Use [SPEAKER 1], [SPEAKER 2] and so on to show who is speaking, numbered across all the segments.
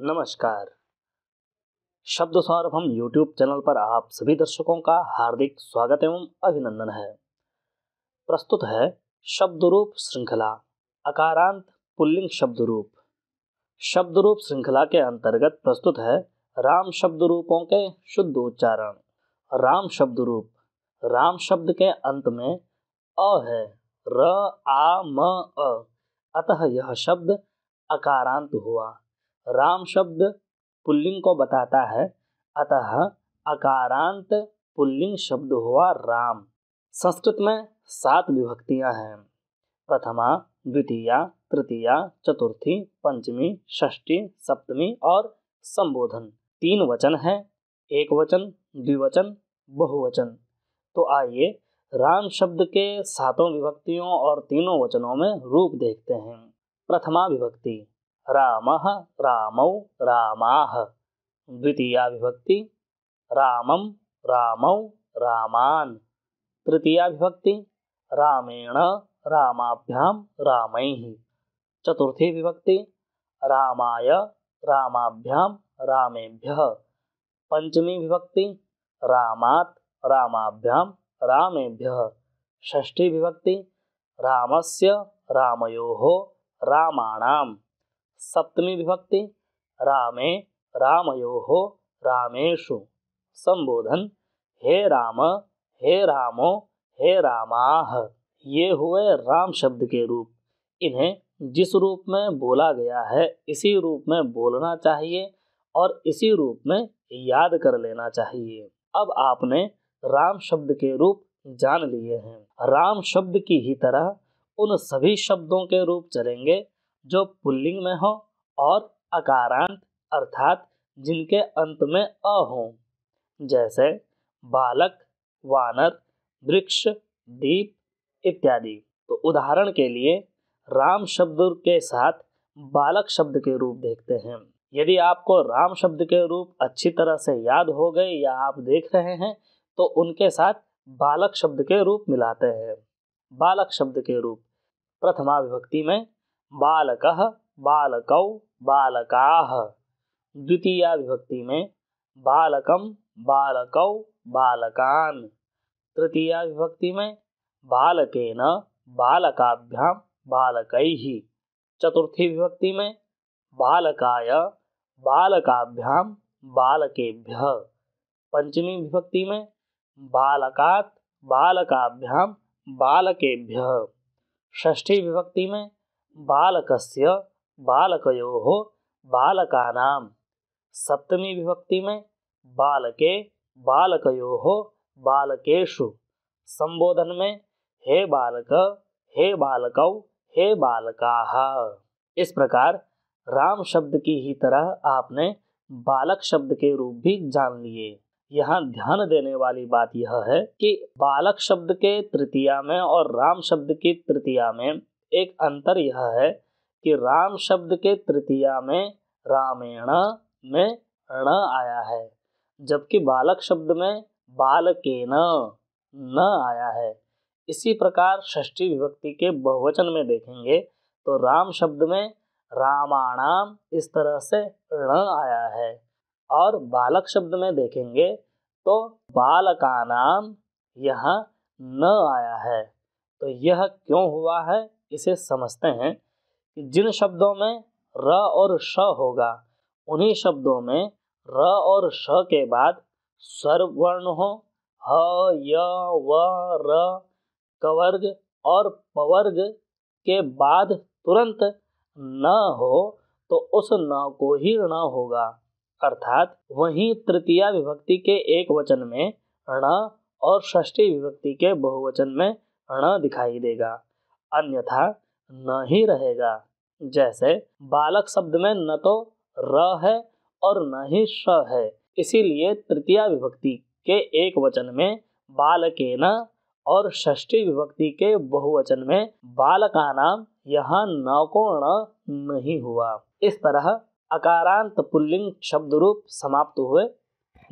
[SPEAKER 1] नमस्कार शब्द सौरभ हम यूट्यूब चैनल पर आप सभी दर्शकों का हार्दिक स्वागत एवं अभिनंदन है प्रस्तुत है शब्द रूप श्रृंखला अकारांत पुल्लिंग शब्द रूप शब्द रूप श्रृंखला के अंतर्गत प्रस्तुत है राम शब्द रूपों के शुद्ध उच्चारण राम शब्द रूप राम शब्द के अंत में अ है र आ म अतः यह शब्द अकारांत हुआ राम शब्द पुल्लिंग को बताता है अतः अकारांत पुल्लिंग शब्द हुआ राम संस्कृत में सात विभक्तियां हैं प्रथमा द्वितीया तृतीया चतुर्थी पंचमी षष्ठी सप्तमी और संबोधन तीन वचन हैं एक वचन द्विवचन बहुवचन तो आइए राम शब्द के सातों विभक्तियों और तीनों वचनों में रूप देखते हैं प्रथमा विभक्ति रामः रामौ रामाः द्वितीया विभक्ति रामं रामौ रामान् तृतीया विभक्ति रामेण रामाभ्यां रामैः चतुर्थी विभक्ति रामाय रामाभ्यां रामेभ्यः पंचमी विभक्ति रामात् रामाभ्यां रामेभ्यः षष्ठी विभक्ति रामस्य रामयोः रामाणां सप्तमी विभक्ति रामे हो, रामेशु संबोधन हे राम हे रामो हे रामाह ये हुए राम शब्द के रूप इन्हें जिस रूप में बोला गया है इसी रूप में बोलना चाहिए और इसी रूप में याद कर लेना चाहिए अब आपने राम शब्द के रूप जान लिए हैं राम शब्द की ही तरह उन सभी शब्दों के रूप चलेंगे जो पुल्लिंग में हो और अकारांत अर्थात जिनके अंत में अ हो जैसे बालक वानर वृक्ष दीप इत्यादि तो उदाहरण के लिए राम शब्द के साथ बालक शब्द के रूप देखते हैं यदि आपको राम शब्द के रूप अच्छी तरह से याद हो गए या आप देख रहे हैं तो उनके साथ बालक शब्द के रूप मिलाते हैं बालक शब्द के रूप प्रथमा विभक्ति में बालक बालकौ बालका द्वितीया विभक्ति में बालकम बालकौ बालकान तृतीया विभक्ति में बालकेन बालकाभ्याम बालकैः चतुर्थी विभक्ति में बालकाय बालकाभ्याम बालकेभ्य पंचमी विभक्ति में बालकात बालकाभ्याम बालकेभ्य षष्ठी विभक्ति में बालकस्य बालकयोः नाम सप्तमी विभक्ति में बालके बालको बालकेशु संबोधन में हे बालक हे बालकौ हे बालका इस प्रकार राम शब्द की ही तरह आपने बालक शब्द के रूप भी जान लिए यहाँ ध्यान देने वाली बात यह है कि बालक शब्द के तृतीया में और राम शब्द की तृतीया में एक अंतर यह है कि राम शब्द के तृतीया में रामेण में ण आया है जबकि बालक शब्द में बालकेन न आया है इसी प्रकार षष्ठी विभक्ति के बहुवचन में देखेंगे तो राम शब्द में रामाणाम इस तरह से ण आया है और बालक शब्द में देखेंगे तो बालका नाम यहाँ न आया है तो यह क्यों हुआ है इसे समझते हैं कि जिन शब्दों में र और श होगा उन्हीं शब्दों में र और श के बाद स्वर वर्ण हो ह य व र कवर्ग और पवर्ग के बाद तुरंत न हो तो उस न को ही ऋण होगा अर्थात वहीं तृतीय विभक्ति के एक वचन में ऋण और षष्ठी विभक्ति के बहुवचन में ऋण दिखाई देगा अन्यथा न ही रहेगा जैसे बालक शब्द में न तो र है और न ही श है इसीलिए तृतीय विभक्ति के एक वचन में बालकेन और षष्ठी विभक्ति के बहुवचन में बालका नाम यहाँ नौकोण नहीं हुआ इस तरह अकारांत पुल्लिंग शब्द रूप समाप्त हुए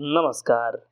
[SPEAKER 1] नमस्कार